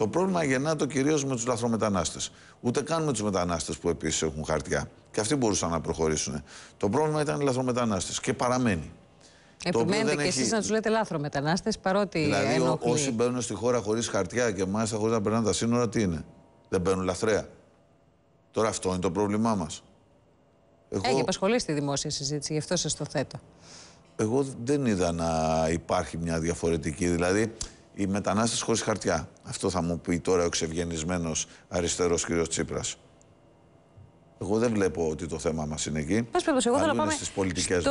Το πρόβλημα γεννά το κυρίως με τους λαθρομετανάστες. Ούτε καν με τους μετανάστες που επίσης έχουν χαρτιά. Και αυτοί μπορούσαν να προχωρήσουν. Το πρόβλημα ήταν οι λαθρομετανάστες και παραμένει. Επιμένετε και έχει... εσείς να τους λέτε λάθρομετανάστε παρότι. Δηλαδή, ενοχλεί. όσοι μπαίνουν στη χώρα χωρίς χαρτιά και μάλιστα χωρίς να περνάνε τα σύνορα, τι είναι. Δεν μπαίνουν λαθρέα. Τώρα αυτό είναι το πρόβλημά μας. Εγώ... Έχει απασχολήσει τη δημόσια συζήτηση, γι' αυτό σας το θέτω. Εγώ δεν είδα να υπάρχει μια διαφορετική. Δηλαδή, οι μετανάστες χωρίς χαρτιά. Αυτό θα μου πει τώρα ο εξευγενισμένος αριστερός κύριος Τσίπρας. Εγώ δεν βλέπω ότι το θέμα μας είναι εκεί. πα εγώ θα να πάμε στις πολιτικές